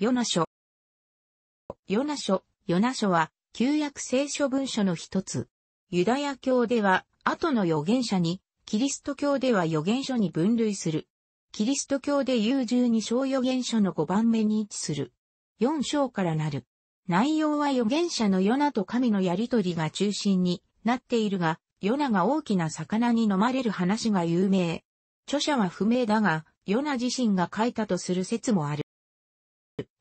ヨナ書。ヨナ書、ヨナ書は、旧約聖書文書の一つ。ユダヤ教では、後の預言者に、キリスト教では預言書に分類する。キリスト教で優柔に小預言書の5番目に位置する。4章からなる。内容は預言者のヨナと神のやりとりが中心になっているが、ヨナが大きな魚に飲まれる話が有名。著者は不明だが、ヨナ自身が書いたとする説もある。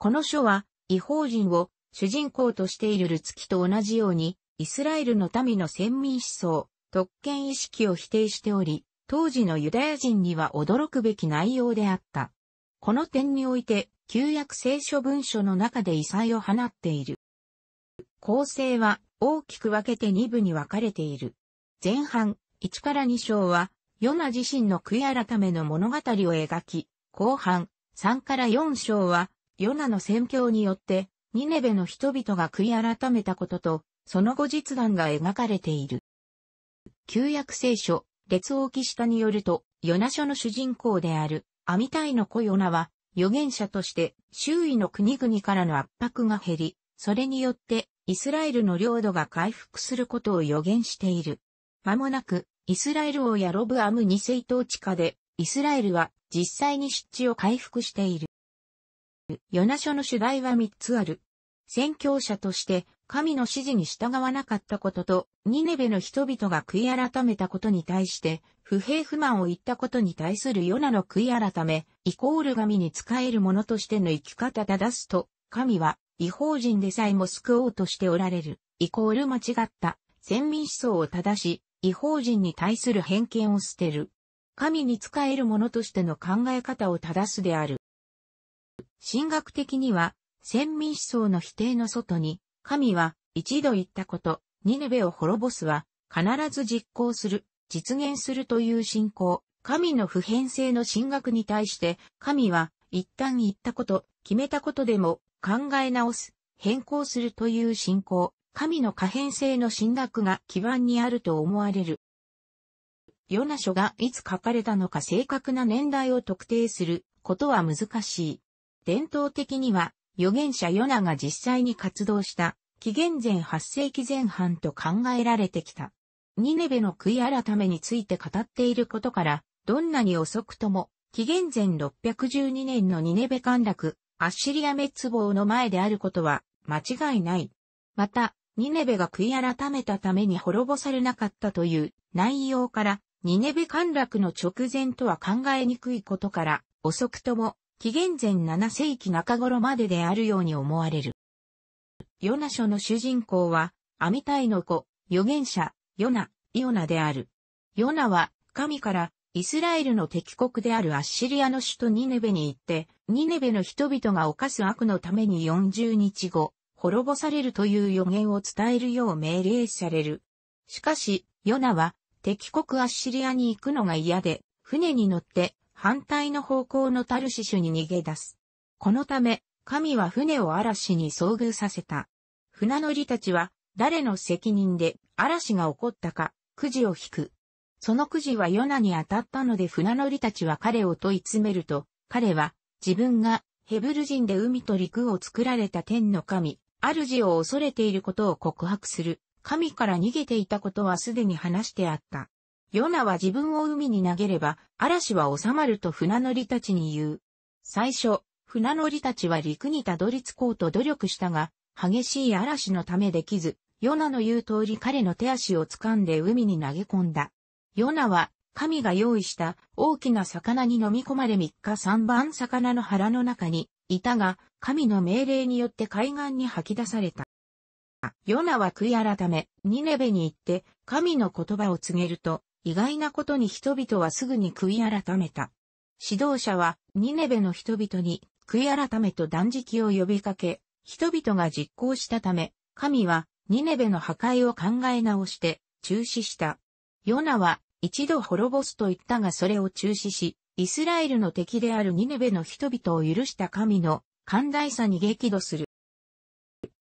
この書は、違法人を主人公としているルツキと同じように、イスラエルの民の先民思想、特権意識を否定しており、当時のユダヤ人には驚くべき内容であった。この点において、旧約聖書文書の中で異彩を放っている。構成は大きく分けて2部に分かれている。前半、1から2章は、ヨナ自身の悔い改めの物語を描き、後半、3から4章は、ヨナの宣教によって、ニネベの人々が悔い改めたことと、その後実談が描かれている。旧約聖書、列王記下によると、ヨナ書の主人公である、アミタイの子ヨナは、預言者として、周囲の国々からの圧迫が減り、それによって、イスラエルの領土が回復することを予言している。間もなく、イスラエル王やロブアム2世統治下で、イスラエルは実際に湿地を回復している。ヨナ書の主題は3つある。宣教者として神の指示に従わなかったことと、ニネベの人々が悔い改めたことに対して、不平不満を言ったことに対するヨナの悔い改め、イコール神に仕える者としての生き方正すと、神は、違法人でさえも救おうとしておられる、イコール間違った、先民思想を正し、違法人に対する偏見を捨てる。神に仕える者としての考え方を正すである。神学的には、先民思想の否定の外に、神は一度言ったこと、ニヌベを滅ぼすは、必ず実行する、実現するという信仰、神の普遍性の神学に対して、神は一旦言ったこと、決めたことでも考え直す、変更するという信仰、神の可変性の神学が基盤にあると思われる。ヨナ書がいつ書かれたのか正確な年代を特定することは難しい。伝統的には、預言者ヨナが実際に活動した、紀元前8世紀前半と考えられてきた。ニネベの悔い改めについて語っていることから、どんなに遅くとも、紀元前612年のニネベ陥落、アッシリア滅亡の前であることは間違いない。また、ニネベが悔い改めたために滅ぼされなかったという内容から、ニネベ陥落の直前とは考えにくいことから、遅くとも紀元前7世紀中頃までであるように思われる。ヨナ書の主人公は、アミタイの子、預言者、ヨナ、イオナである。ヨナは、神から、イスラエルの敵国であるアッシリアの首都ニネベに行って、ニネベの人々が犯す悪のために40日後、滅ぼされるという予言を伝えるよう命令される。しかし、ヨナは敵国アッシリアに行くのが嫌で、船に乗って反対の方向のタルシシュに逃げ出す。このため、神は船を嵐に遭遇させた。船乗りたちは、誰の責任で嵐が起こったか、くじを引く。そのくじはヨナに当たったので船乗りたちは彼を問い詰めると、彼は自分がヘブル人で海と陸を作られた天の神、主を恐れていることを告白する。神から逃げていたことはすでに話してあった。ヨナは自分を海に投げれば、嵐は収まると船乗りたちに言う。最初、船乗りたちは陸にたどり着こうと努力したが、激しい嵐のためできず、ヨナの言う通り彼の手足を掴んで海に投げ込んだ。ヨナは、神が用意した大きな魚に飲み込まれ3日3番魚の腹の中にいたが、神の命令によって海岸に吐き出された。ヨナは悔い改め、ニネベに行って、神の言葉を告げると、意外なことに人々はすぐに悔い改めた。指導者は、ニネベの人々に、悔い改めと断食を呼びかけ、人々が実行したため、神は、ニネベの破壊を考え直して、中止した。ヨナは、一度滅ぼすと言ったがそれを中止し、イスラエルの敵であるニネベの人々を許した神の寛大さに激怒する。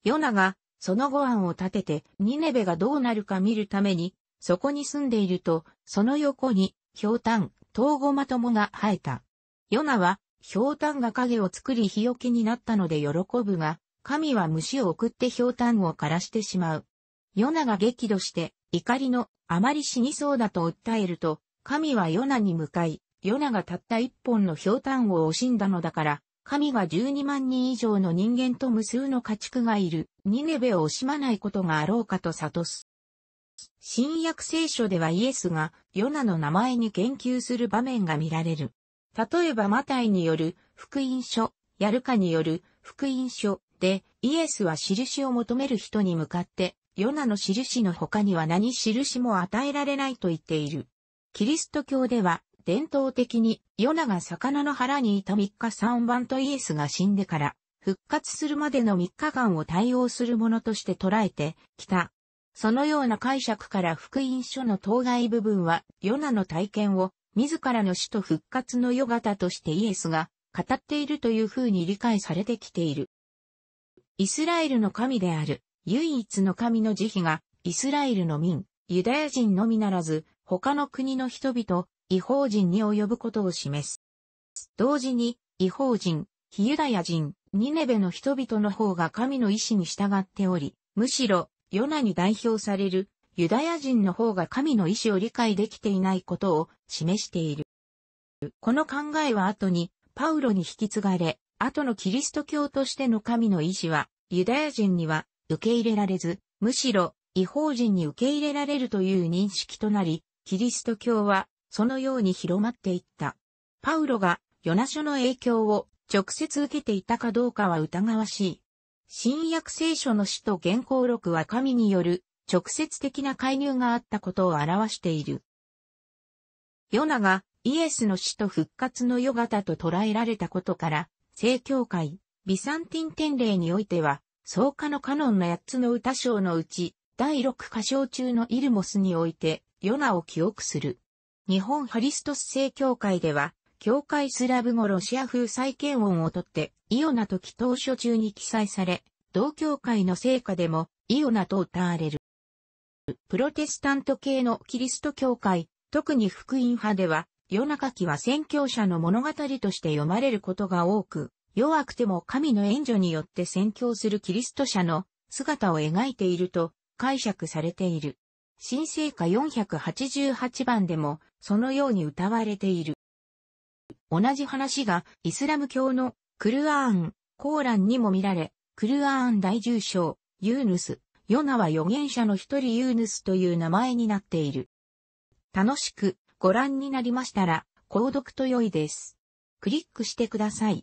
ヨナが、その後案を立てて、ニネベがどうなるか見るために、そこに住んでいると、その横に、ひょうたん、とうごまともが生えた。ヨナは、ひょうたんが影を作り日よけになったので喜ぶが、神は虫を送ってひょうたんを枯らしてしまう。ヨナが激怒して、怒りの、あまり死にそうだと訴えると、神はヨナに向かい、ヨナがたった一本のひょうたんを惜しんだのだから、神が12万人以上の人間と無数の家畜がいる、ニネベを惜しまないことがあろうかと悟す。新約聖書ではイエスがヨナの名前に言及する場面が見られる。例えばマタイによる福音書、やルカによる福音書でイエスは印を求める人に向かってヨナの印の他には何印も与えられないと言っている。キリスト教では伝統的にヨナが魚の腹にいた3日3番とイエスが死んでから復活するまでの3日間を対応するものとして捉えてきたそのような解釈から福音書の当該部分は、ヨナの体験を、自らの死と復活のヨガタとしてイエスが、語っているというふうに理解されてきている。イスラエルの神である、唯一の神の慈悲が、イスラエルの民、ユダヤ人のみならず、他の国の人々、違法人に及ぶことを示す。同時に、違法人、非ユダヤ人、ニネベの人々の方が神の意志に従っており、むしろヨナに代表されるユダヤ人の方が神の意志を理解できていないことを示している。この考えは後にパウロに引き継がれ、後のキリスト教としての神の意志はユダヤ人には受け入れられず、むしろ違法人に受け入れられるという認識となり、キリスト教はそのように広まっていった。パウロがヨナ書の影響を直接受けていたかどうかは疑わしい。新約聖書の使徒原稿録は神による直接的な介入があったことを表している。ヨナがイエスの死と復活のヨガタと捉えられたことから、聖教会、ビサンティン天礼においては、創価のカノンの八つの歌唱のうち、第六歌唱中のイルモスにおいて、ヨナを記憶する。日本ハリストス聖教会では、教会スラブ語ロシア風再建音をとって、イオナと祈祷書中に記載され、同教会の聖歌でも、イオナと歌われる。プロテスタント系のキリスト教会、特に福音派では、夜中期は宣教者の物語として読まれることが多く、弱くても神の援助によって宣教するキリスト者の姿を描いていると解釈されている。新聖歌488番でもそのように歌われている。同じ話がイスラム教のクルアーン、コーランにも見られ、クルアーン大重章、ユーヌス、ヨナは預言者の一人ユーヌスという名前になっている。楽しくご覧になりましたら、購読と良いです。クリックしてください。